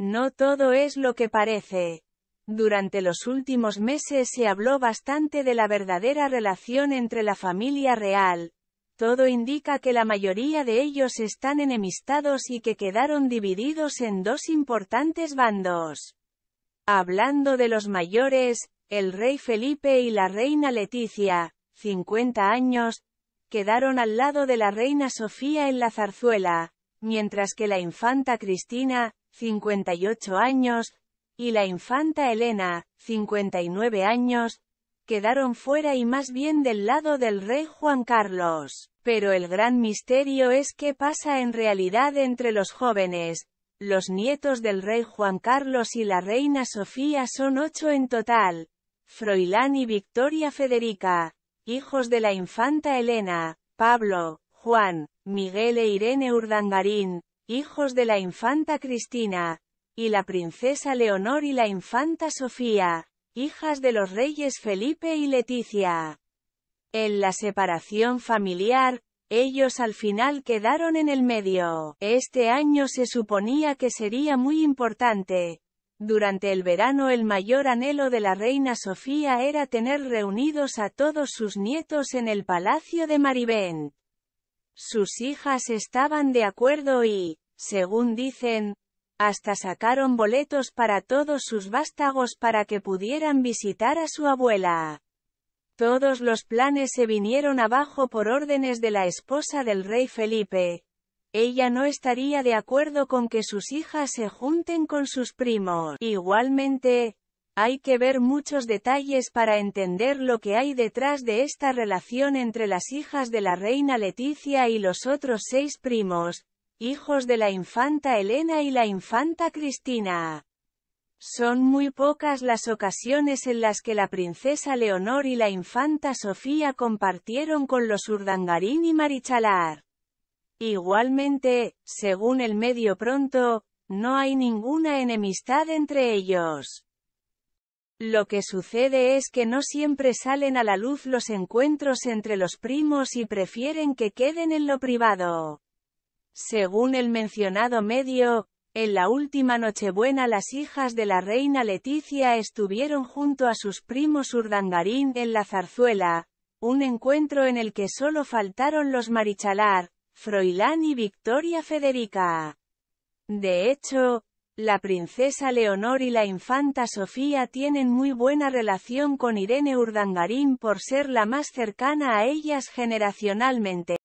No todo es lo que parece. Durante los últimos meses se habló bastante de la verdadera relación entre la familia real. Todo indica que la mayoría de ellos están enemistados y que quedaron divididos en dos importantes bandos. Hablando de los mayores, el rey Felipe y la reina Leticia, 50 años, quedaron al lado de la reina Sofía en la zarzuela, mientras que la infanta Cristina, 58 años, y la infanta Elena, 59 años, quedaron fuera y más bien del lado del rey Juan Carlos. Pero el gran misterio es qué pasa en realidad entre los jóvenes. Los nietos del rey Juan Carlos y la reina Sofía son ocho en total. Froilán y Victoria Federica, hijos de la infanta Elena, Pablo, Juan, Miguel e Irene Urdangarín, hijos de la infanta Cristina, y la princesa Leonor y la infanta Sofía, hijas de los reyes Felipe y Leticia. En la separación familiar, ellos al final quedaron en el medio. Este año se suponía que sería muy importante. Durante el verano el mayor anhelo de la reina Sofía era tener reunidos a todos sus nietos en el palacio de Maribén. Sus hijas estaban de acuerdo y, según dicen, hasta sacaron boletos para todos sus vástagos para que pudieran visitar a su abuela. Todos los planes se vinieron abajo por órdenes de la esposa del rey Felipe. Ella no estaría de acuerdo con que sus hijas se junten con sus primos. Igualmente, hay que ver muchos detalles para entender lo que hay detrás de esta relación entre las hijas de la reina Leticia y los otros seis primos, hijos de la infanta Elena y la infanta Cristina. Son muy pocas las ocasiones en las que la princesa Leonor y la infanta Sofía compartieron con los Urdangarín y Marichalar. Igualmente, según el medio pronto, no hay ninguna enemistad entre ellos. Lo que sucede es que no siempre salen a la luz los encuentros entre los primos y prefieren que queden en lo privado. Según el mencionado medio, en la última Nochebuena las hijas de la reina Leticia estuvieron junto a sus primos Urdangarín en la zarzuela, un encuentro en el que solo faltaron los Marichalar, Froilán y Victoria Federica. De hecho, la princesa Leonor y la infanta Sofía tienen muy buena relación con Irene Urdangarín por ser la más cercana a ellas generacionalmente.